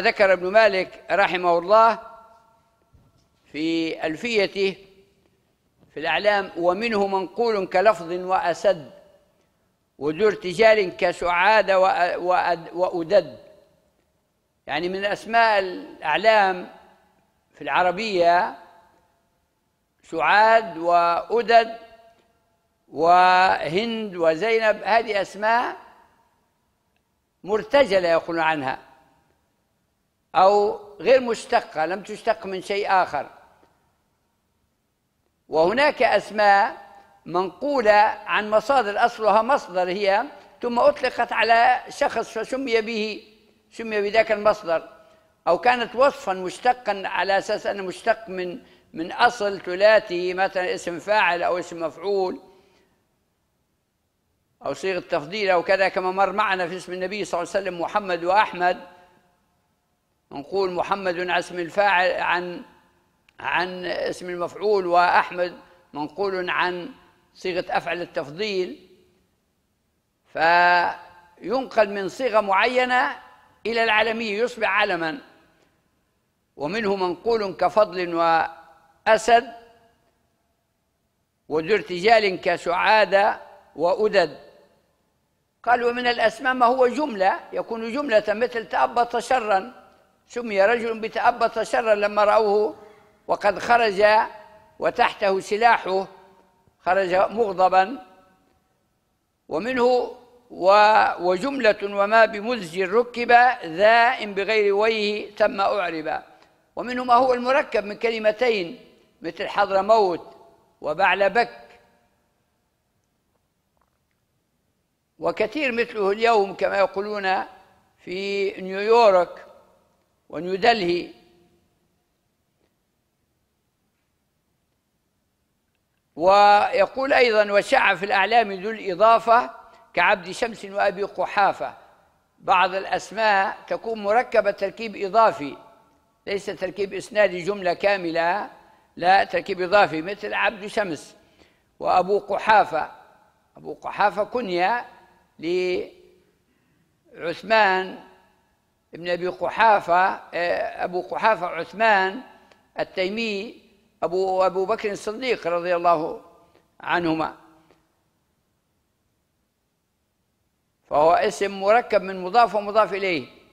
ذكر ابن مالك رحمه الله في ألفيته في الأعلام ومنه منقول كلفظ وأسد وذو ارتجال كسعاد وأدد يعني من أسماء الأعلام في العربية سعاد وأدد وهند وزينب هذه أسماء مرتجلة يقولون عنها أو غير مشتقة لم تشتق من شيء آخر وهناك أسماء منقولة عن مصادر أصلها مصدر هي ثم أطلقت على شخص فسمي به سمي بذاك المصدر أو كانت وصفا مشتقا على أساس أنه مشتق من من أصل ثلاثي مثلا اسم فاعل أو اسم مفعول أو صيغة تفضيل أو كذا كما مر معنا في اسم النبي صلى الله عليه وسلم محمد وأحمد نقول محمد على اسم الفاعل عن عن اسم المفعول وأحمد منقول عن صيغة أفعل التفضيل فينقل من صيغة معينة إلى العلمية يصبح علما ومنه منقول كفضل وأسد وذو ارتجال كسعادة وأدد قال ومن الأسماء ما هو جملة يكون جملة مثل تأبط شرًا سمي رجل بتأبط شرا لما رأوه وقد خرج وتحته سلاحه خرج مغضبا ومنه وجملة وما بمزج ركب ذا بغير ويه تم أعرب ومنه ما هو المركب من كلمتين مثل حضرموت وبعلبك وكثير مثله اليوم كما يقولون في نيويورك ونيو دلهي ويقول أيضا وشع في الأعلام ذو الإضافة كعبد شمس وأبي قحافة بعض الأسماء تكون مركبة تركيب إضافي ليس تركيب إسنادي جملة كاملة لا تركيب إضافي مثل عبد شمس وأبو قحافة أبو قحافة كنية لعثمان ابن أبي قحافة آه، أبو قحافة عثمان التيمي أبو أبو بكر الصديق رضي الله عنهما فهو اسم مركب من مضاف ومضاف إليه